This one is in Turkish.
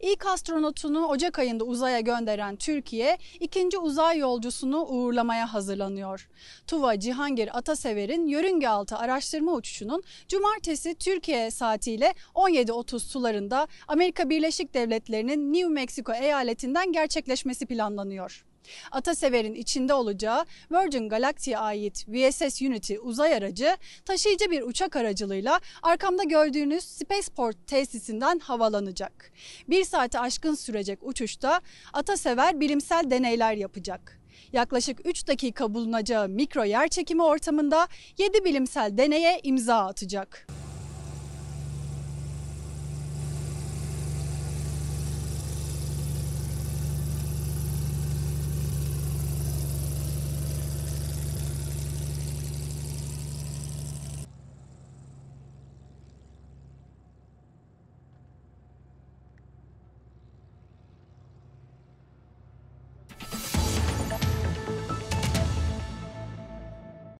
İlk astronotunu Ocak ayında uzaya gönderen Türkiye, ikinci uzay yolcusunu uğurlamaya hazırlanıyor. TUVA Cihangir Atasever'in yörünge altı araştırma uçuşunun cumartesi Türkiye saatiyle 17.30 sularında Amerika Birleşik Devletleri'nin New Mexico eyaletinden gerçekleşmesi planlanıyor. Atasever'in içinde olacağı Virgin Galactic'e ait VSS Unity uzay aracı taşıyıcı bir uçak aracılığıyla arkamda gördüğünüz Spaceport tesisinden havalanacak. Bir saate aşkın sürecek uçuşta Atasever bilimsel deneyler yapacak. Yaklaşık 3 dakika bulunacağı mikro yer çekimi ortamında 7 bilimsel deneye imza atacak.